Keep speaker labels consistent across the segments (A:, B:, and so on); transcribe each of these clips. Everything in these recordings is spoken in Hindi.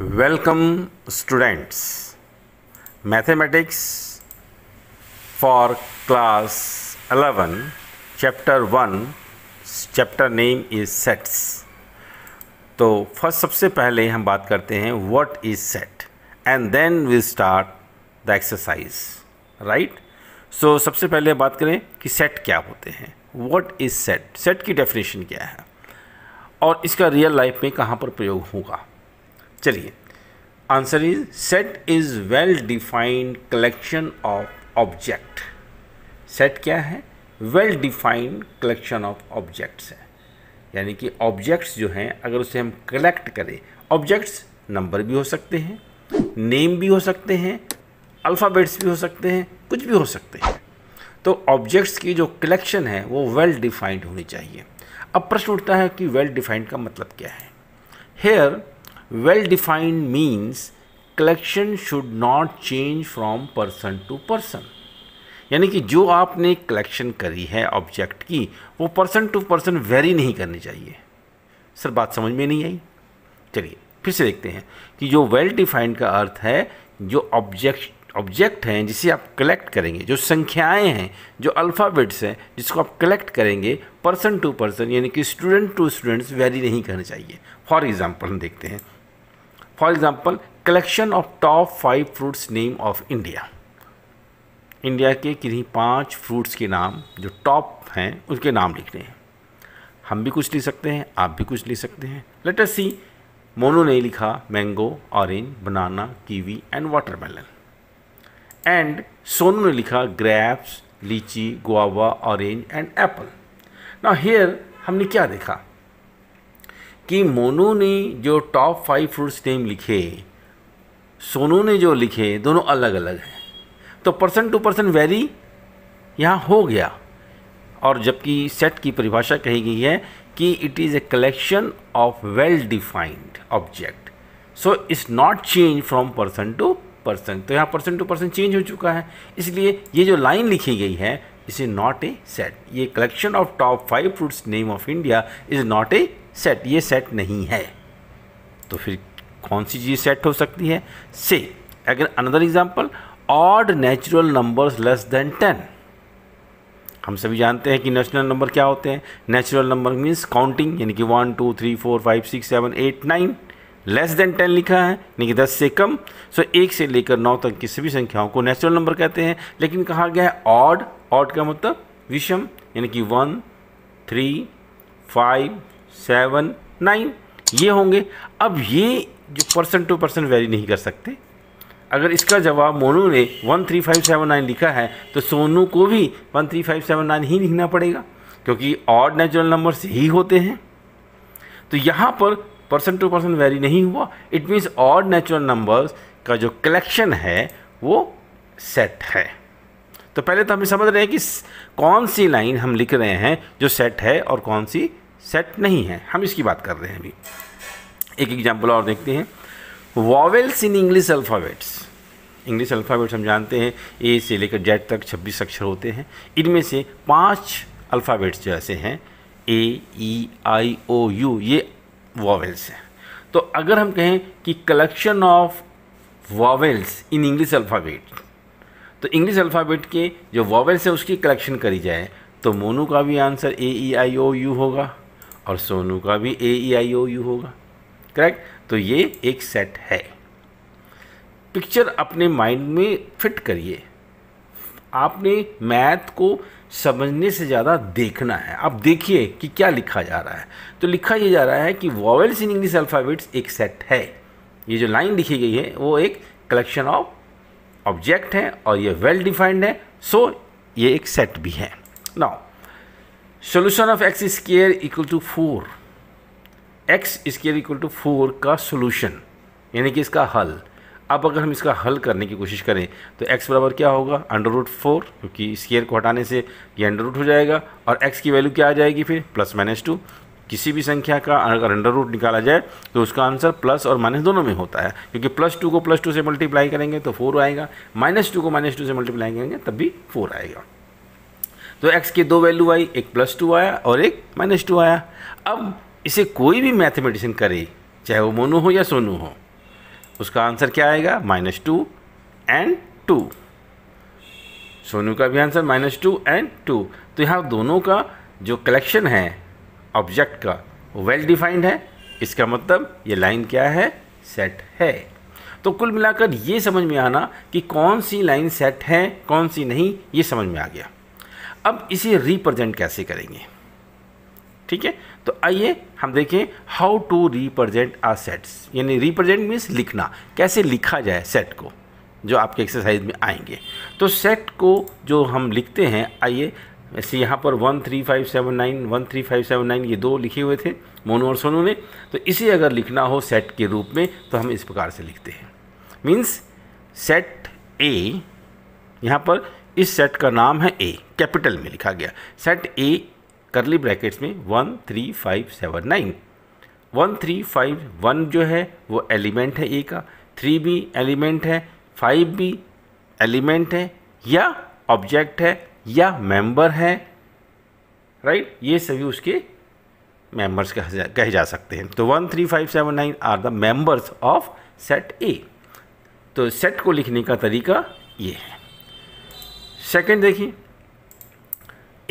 A: Welcome students mathematics for class eleven chapter one chapter name is sets तो फर्स्ट सबसे पहले हम बात करते हैं what is set and then we start the exercise right so सबसे पहले बात करें कि सेट क्या होते हैं व्हाट इज सेट सेट की डेफिनेशन क्या है और इसका रियल लाइफ में कहाँ पर प्रयोग होगा चलिए answer is set is well defined collection of object set क्या है well defined collection of objects है यानी कि ऑब्जेक्ट्स जो हैं अगर उसे हम कलेक्ट करें ऑब्जेक्ट्स नंबर भी हो सकते हैं नेम भी हो सकते हैं अल्फ़ाबेट्स भी हो सकते हैं कुछ भी हो सकते हैं तो ऑब्जेक्ट्स की जो कलेक्शन है वो वेल डिफाइंड होनी चाहिए अब प्रश्न उठता है कि वेल well डिफाइंड का मतलब क्या है here well defined means collection should not change from person to person यानी कि जो आपने कलेक्शन करी है ऑब्जेक्ट की वो पर्सन टू पर्सन वेरी नहीं करनी चाहिए सर बात समझ में नहीं आई चलिए फिर से देखते हैं कि जो वेल well डिफाइंड का अर्थ है जो ऑब्जेक्ट ऑब्जेक्ट हैं जिसे आप कलेक्ट करेंगे जो संख्याएं हैं जो अल्फ़ाबेट्स हैं जिसको आप कलेक्ट करेंगे पर्सन टू पर्सन यानी कि स्टूडेंट टू स्टूडेंट्स वेरी नहीं करना चाहिए फॉर एग्ज़ाम्पल हम देखते हैं for example collection of top five fruits name of India India के किन्हीं पांच फ्रूट्स के नाम जो टॉप हैं उनके नाम लिखने हैं हम भी कुछ लिख सकते हैं आप भी कुछ लिख सकते हैं लेटर सी मोनो ने लिखा mango orange banana kiwi and watermelon and Sonu ने लिखा grapes lychee guava orange and apple ना हेयर हमने क्या देखा कि मोनो ने जो टॉप फाइव फ्रूट्स नेम लिखे सोनू ने जो लिखे दोनों अलग अलग हैं तो पर्सन टू पर्सन वेरी यहाँ हो गया और जबकि सेट की परिभाषा कही गई है कि it is a collection of well defined object so it's not change from person to person तो यहाँ पर्सन टू पर्सन चेंज हो चुका है इसलिए ये जो लाइन लिखी गई है इस इज़ नॉट ए सेट ये collection of top five fruits name of India is not a set ये सेट नहीं है तो फिर कौन सी चीज़ सेट हो सकती है से अगर another example odd natural numbers less than ten हम सभी जानते हैं कि नेचुरल नंबर क्या होते हैं नेचुरल नंबर मीन्स काउंटिंग यानी कि one two three four five six seven eight nine less than ten लिखा है यानी कि दस से कम सो एक से लेकर नौ तक की सभी संख्याओं को नेचुरल नंबर कहते हैं लेकिन कहा गया है ऑड ऑड का मतलब विषम यानी कि one three five seven nine ये होंगे अब ये जो परसेंट टू परसेंट वेरी नहीं कर सकते अगर इसका जवाब मोनू ने one three five seven nine लिखा है तो सोनू को भी one three five seven nine ही लिखना पड़ेगा क्योंकि ऑड नेचुरल नंबर्स ही होते हैं तो यहाँ पर परसेंट टू परसेंट वेरी नहीं हुआ it means odd natural numbers का जो कलेक्शन है वो सेट है तो पहले तो हमें समझ रहे हैं कि कौन सी लाइन हम लिख रहे हैं जो सेट है और कौन सी सेट नहीं है हम इसकी बात कर रहे हैं अभी एक एग्जाम्पल और देखते हैं vowels in English alphabets English alphabets हम जानते हैं ए से लेकर जेड तक 26 अक्षर होते हैं इनमें से पांच अल्फ़ाबेट्स जैसे हैं ए ई आई ओ यू ये वॉवेल्स हैं तो अगर हम कहें कि collection of vowels in English alphabet तो इंग्लिश अल्फ़ाबेट के जो वॉवेल्स हैं उसकी कलेक्शन करी जाए तो मोनू का भी answer A E I O you होगा और सोनू का भी ए ई आई ओ यू होगा करेक्ट तो ये एक सेट है पिक्चर अपने माइंड में फिट करिए आपने मैथ को समझने से ज़्यादा देखना है आप देखिए कि क्या लिखा जा रहा है तो लिखा ये जा रहा है कि वॉवल्स इन इंग्लिश अल्फ़ाबेट्स एक सेट है ये जो लाइन लिखी गई है वो एक कलेक्शन ऑफ ऑब्जेक्ट है और ये वेल well डिफाइंड है सो ये एक सेट भी है now solution of x square equal to four x square equal to four का सोल्यूशन यानी कि इसका हल अब अगर हम इसका हल करने की कोशिश करें तो x बराबर क्या होगा अंडर रूट फोर क्योंकि स्केयर को हटाने से ये अंडर रूट हो जाएगा और x की वैल्यू क्या आ जाएगी फिर प्लस माइनस टू किसी भी संख्या का अगर अंडर रूट निकाला जाए तो उसका आंसर प्लस और माइनस दोनों में होता है क्योंकि प्लस टू को प्लस टू से मल्टीप्लाई करेंगे तो फोर आएगा माइनस टू को माइनस टू से मल्टीप्लाई करेंगे तब भी फोर आएगा तो एक्स के दो वैल्यू आई एक प्लस टू आया और एक माइनस टू आया अब इसे कोई भी मैथमेटिशियन करे चाहे वो मोनू हो या सोनू हो उसका आंसर क्या आएगा minus two and two Sonu का भी answer minus two and two तो यहाँ दोनों का जो कलेक्शन है ऑब्जेक्ट का वो वेल डिफाइंड है इसका मतलब ये लाइन क्या है सेट है तो कुल मिलाकर ये समझ में आना कि कौन सी लाइन सेट है कौन सी नहीं ये समझ में आ गया अब इसे रिप्रेजेंट कैसे करेंगे ठीक है तो आइए हम देखें how to represent a sets यानी रिप्रेजेंट मीन्स लिखना कैसे लिखा जाए सेट को जो आपके एक्सरसाइज में आएंगे तो सेट को जो हम लिखते हैं आइए वैसे यहाँ पर one three five seven nine one three five seven nine ये दो लिखे हुए थे मोनो और सोनू ने तो इसे अगर लिखना हो सेट के रूप में तो हम इस प्रकार से लिखते हैं मीन्स सेट ए यहाँ पर इस सेट का नाम है ए कैपिटल में लिखा गया सेट ए करली ब्रैकेट्स में one three five seven nine one three five one जो है वो एलिमेंट है ए का थ्री भी एलिमेंट है फाइव भी एलिमेंट है या ऑब्जेक्ट है या मेंबर है राइट right? ये सभी उसके मेंबर्स कहे जा सकते हैं तो one three five seven nine are the members of set A तो सेट को लिखने का तरीका ये है सेकंड देखिए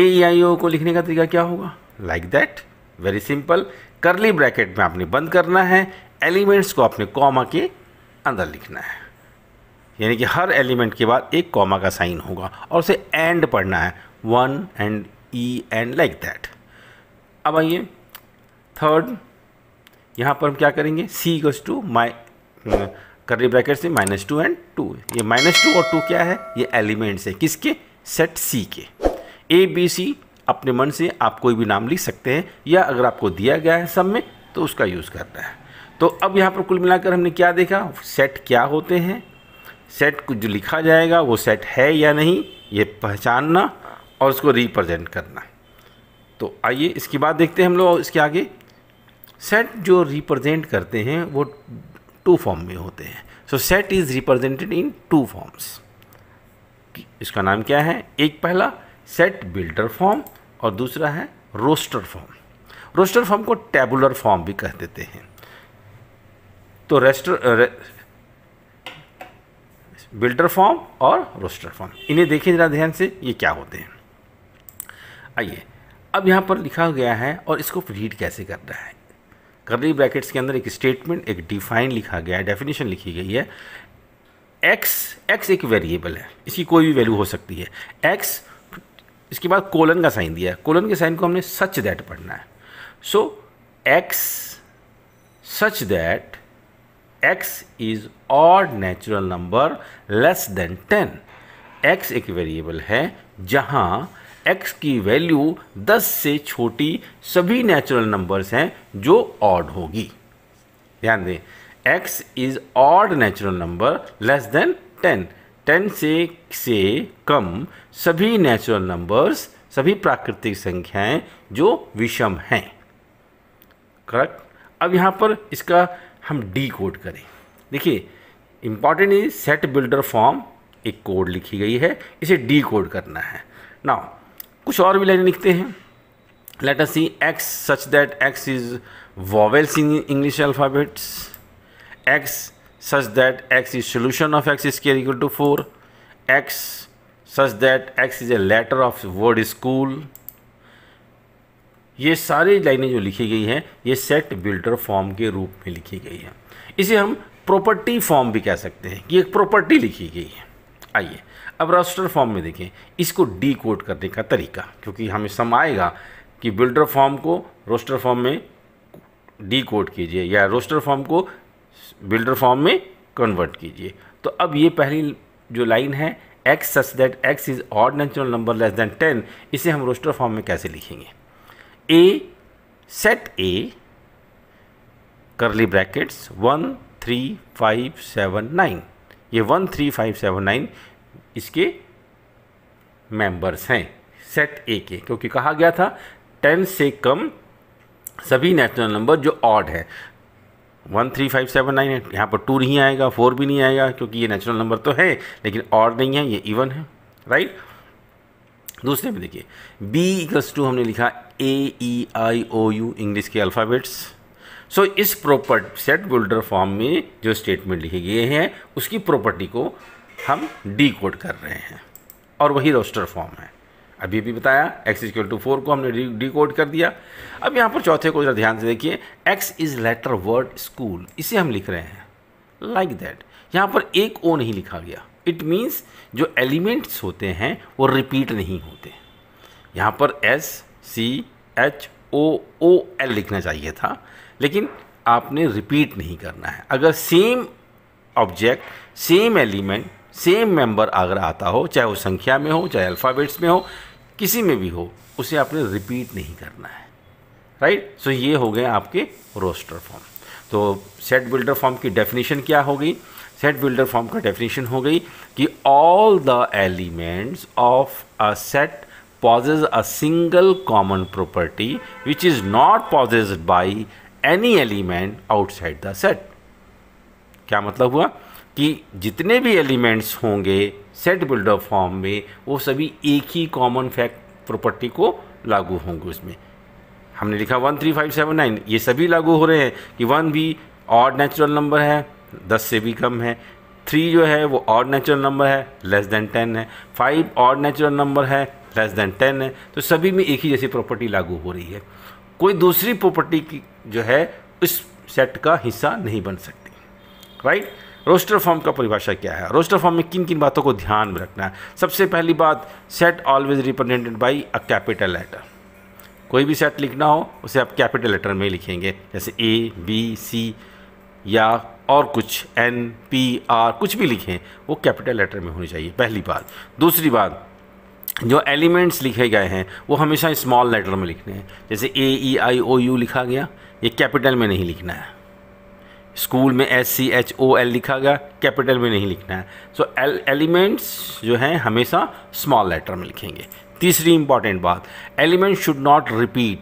A: ए ई आई ओ को लिखने का तरीका क्या होगा like that very simple curly bracket में आपने बंद करना है एलिमेंट्स को आपने कॉमा के अंदर लिखना है यानी कि हर एलिमेंट के बाद एक कॉमा का साइन होगा और उसे एंड पढ़ना है one and E and like that अब आइए थर्ड यहाँ पर हम क्या करेंगे सी equals to my curly bracket से माइनस टू एंड टू ये माइनस टू और टू क्या है ये एलिमेंट्स हैं किसके सेट सी के ए बी सी अपने मन से आप कोई भी नाम लिख सकते हैं या अगर आपको दिया गया है सब में तो उसका यूज़ करना है तो अब यहाँ पर कुल मिलाकर हमने क्या देखा सेट क्या होते हैं सेट कुछ जो लिखा जाएगा वो सेट है या नहीं ये पहचानना और उसको रिप्रेजेंट करना तो आइए इसके बाद देखते हैं हम लोग इसके आगे सेट जो रिप्रेजेंट करते हैं वो टू फॉर्म में होते हैं so set is represented in two forms इसका नाम क्या है एक पहला सेट बिल्डर फॉर्म और दूसरा है रोस्टर फॉर्म रोस्टर फॉर्म को टेबुलर फॉर्म भी कह देते हैं तो रेस्टर रे, बिल्डर फॉर्म और रोस्टर फॉर्म इन्हें देखें जरा ध्यान से ये क्या होते हैं आइए अब यहाँ पर लिखा गया है और इसको रीड कैसे करना है करली ब्रैकेट्स के अंदर एक स्टेटमेंट एक डिफाइन लिखा गया है डेफिनेशन लिखी गई है एक्स एक्स एक वेरिएबल है इसकी कोई भी वैल्यू हो सकती है एक्स इसके बाद कोलन का साइन दिया है कोलन के साइन को हमने सच दैट पढ़ना है so x such that x is और natural number less than ten x एक वेरिएबल है जहाँ एक्स की वैल्यू 10 से छोटी सभी नेचुरल नंबर्स हैं जो ऑड होगी ध्यान दें x is odd natural number less than 10 10 से से कम सभी नेचुरल नंबर्स सभी प्राकृतिक संख्याएं जो विषम हैं करेक्ट अब यहाँ पर इसका हम डी कोड करें देखिए important is set builder form एक कोड लिखी गई है इसे डी कोड करना है नाउ कुछ और भी लाइन लिखते हैं let us see x such that x is vowels in English alphabets x such that x is solution of x is square equal to four x such that x is a letter of word school ये सारी लाइनें जो लिखी गई हैं ये सेट बिल्डर फॉर्म के रूप में लिखी गई है इसे हम प्रॉपर्टी फॉर्म भी कह सकते हैं कि एक प्रॉपर्टी लिखी गई है आइए अब रजिस्टर फॉर्म में देखें इसको डी कोड करने का तरीका क्योंकि हमें सम आएगा कि बिल्डर फॉर्म को रोस्टर फॉर्म में डी कोड कीजिए या रोस्टर फॉर्म को बिल्डर फॉर्म में कन्वर्ट कीजिए तो अब ये पहली जो लाइन है x such that x is odd natural number less than ten इसे हम रोस्टर फॉर्म में कैसे लिखेंगे ए set A curly brackets one three five seven nine ये one three five seven nine इसके मेंबर्स हैं सेट ए के क्योंकि कहा गया था टेन से कम सभी नेचुरल नंबर जो ऑड है one three five seven nine है यहाँ पर टू नहीं आएगा फोर भी नहीं आएगा क्योंकि ये नेचुरल नंबर तो है लेकिन ऑड नहीं है ये इवन है राइट दूसरे में देखिए बी इक्वल्स टू हमने लिखा A E I O U English के अल्फ़ाबेट्स सो इस प्रॉपर्ट सेट बिल्डर फॉर्म में जो स्टेटमेंट लिखे गए है उसकी प्रॉपर्टी को हम डी कोड कर रहे हैं और वही रोस्टर फॉर्म है अभी भी बताया एक्स इक्वल टू फोर को हमने डी कोड कर दिया अब यहाँ पर चौथे को जरा ध्यान से देखिए x is letter word school इसे हम लिख रहे हैं लाइक like दैट यहाँ पर एक ओ नहीं लिखा गया इट मीन्स जो एलिमेंट्स होते हैं वो रिपीट नहीं होते यहाँ पर S C H O O L लिखना चाहिए था लेकिन आपने रिपीट नहीं करना है अगर same object same element same member अगर आता हो चाहे वो संख्या में हो चाहे अल्फ़ाबेट्स में हो किसी में भी हो उसे आपने रिपीट नहीं करना है राइट सो so ये हो गए आपके रोस्टर फॉर्म तो सेट बिल्डर फॉर्म की डेफिनेशन क्या हो गई सेट बिल्डर फॉर्म का डेफिनेशन हो गई कि all the elements of a set possess a single common property which is not possess by any element outside the set क्या मतलब हुआ कि जितने भी एलिमेंट्स होंगे सेट बिल्डअप फॉर्म में वो सभी एक ही कॉमन फैक्ट प्रॉपर्टी को लागू होंगे उसमें हमने लिखा one three five seven nine ये सभी लागू हो रहे हैं कि वन भी ऑड नेचुरल नंबर है दस से भी कम है थ्री जो है वो ऑड नेचुरल नंबर है लेस देन टेन है फाइव ऑड नेचुरल नंबर है लेस देन टेन है तो सभी में एक ही जैसी प्रॉपर्टी लागू हो रही है कोई दूसरी प्रॉपर्टी की जो है इस सेट का हिस्सा नहीं बन सकती राइट right? रोस्टर फॉर्म का परिभाषा क्या है रोस्टर फॉर्म में किन किन बातों को ध्यान में रखना है सबसे पहली बात set always represented by a capital letter कोई भी सेट लिखना हो उसे आप कैपिटल लेटर में लिखेंगे जैसे ए बी सी या और कुछ एन पी आर कुछ भी लिखें वो कैपिटल लेटर में होनी चाहिए पहली बात दूसरी बात जो एलिमेंट्स लिखे गए हैं वो हमेशा स्मॉल लेटर में लिखने हैं जैसे ए ई आई ओ यू लिखा गया ये कैपिटल में नहीं लिखना है स्कूल में S C H O L लिखा गया कैपिटल में नहीं लिखना है सो एल एलिमेंट्स जो हैं हमेशा स्मॉल लेटर में लिखेंगे तीसरी इंपॉर्टेंट बात element should not repeat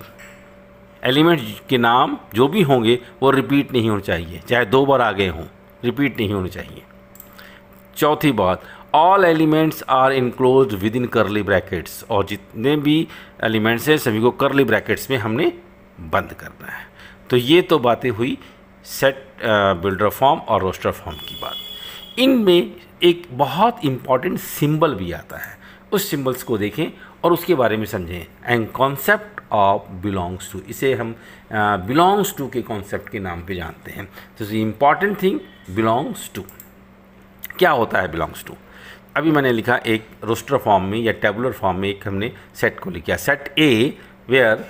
A: element के नाम जो भी होंगे वो रिपीट नहीं होने चाहिए चाहे दो बार आगे हों रिपीट नहीं होने चाहिए चौथी बात all elements are enclose with in curly brackets और जितने भी एलिमेंट्स हैं सभी को करली ब्रैकेट्स में हमने बंद करना है तो ये तो बातें हुई सेट बिल्डर फॉर्म और रोस्टर फॉर्म की बात इनमें एक बहुत इम्पॉर्टेंट सिंबल भी आता है उस सिंबल्स को देखें और उसके बारे में समझें and concept of belongs to इसे हम बिलोंग्स uh, टू के कॉन्सेप्ट के नाम पे जानते हैं तो इम्पॉर्टेंट थिंग बिलोंग्स टू क्या होता है बिलोंग्स टू अभी मैंने लिखा एक रोस्टर फॉर्म में या टेबुलर फॉर्म में एक हमने सेट को लिखा set A where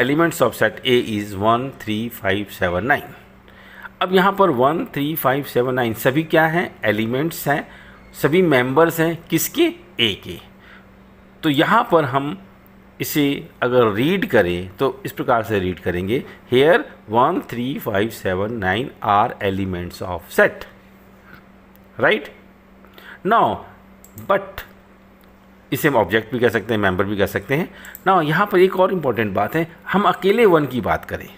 A: elements of set A is one three five seven nine अब यहाँ पर one three five seven nine सभी क्या हैं एलिमेंट्स हैं सभी मेंबर्स हैं किसके ए के तो यहाँ पर हम इसे अगर रीड करें तो इस प्रकार से रीड करेंगे here one three five seven nine are elements of set right now but इसे हम ऑब्जेक्ट भी कह सकते हैं मेंबर भी कह सकते हैं ना यहाँ पर एक और इम्पॉर्टेंट बात है हम अकेले वन की बात करें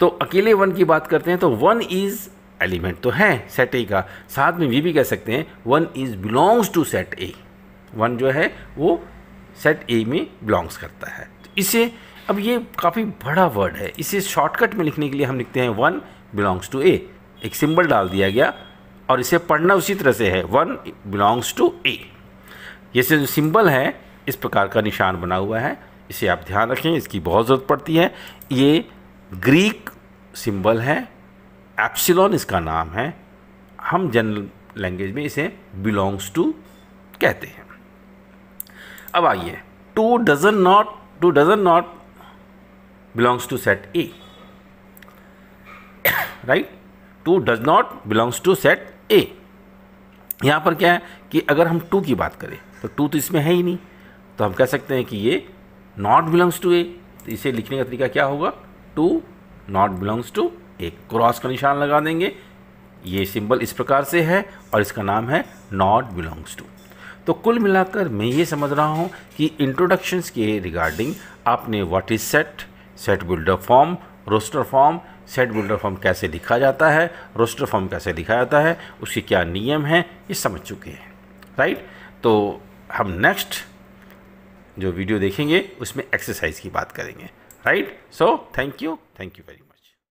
A: तो अकेले वन की बात करते हैं तो वन इज़ एलिमेंट तो है सेट ए का साथ में ये भी कह सकते हैं one is belongs to set A one जो है वो सेट ए में बिलोंग्स करता है तो इसे अब ये काफ़ी बड़ा वर्ड है इसे शॉर्टकट में लिखने के लिए हम लिखते हैं वन बिलोंग्स टू ए एक सिंबल डाल दिया गया और इसे पढ़ना उसी तरह से है वन बिलोंग्स टू ए ये जो सिंबल है इस प्रकार का निशान बना हुआ है इसे आप ध्यान रखें इसकी बहुत ज़रूरत पड़ती है ये ग्रीक सिंबल है एप्सिलॉन इसका नाम है हम जनरल लैंग्वेज में इसे बिलोंग्स टू कहते हैं अब आइए two doesn't not two doesn't not belongs to set A right two does not belongs to set A यहाँ पर क्या है कि अगर हम टू की बात करें तो टू तो इसमें है ही नहीं तो हम कह सकते हैं कि ये नॉट बिलोंग्स टू ए तो इसे लिखने का तरीका क्या होगा टू नॉट बिलोंग्स टू एक क्रॉस का निशान लगा देंगे ये सिंबल इस प्रकार से है और इसका नाम है नॉट बिलोंग्स टू तो कुल मिलाकर मैं ये समझ रहा हूँ कि इंट्रोडक्शंस के रिगार्डिंग आपने what is set set builder form roster form set builder form कैसे लिखा जाता है रोस्टर फॉर्म कैसे लिखा जाता है उसके क्या नियम हैं ये समझ चुके हैं राइट तो हम नेक्स्ट जो वीडियो देखेंगे उसमें एक्सरसाइज की बात करेंगे right so thank you thank you very much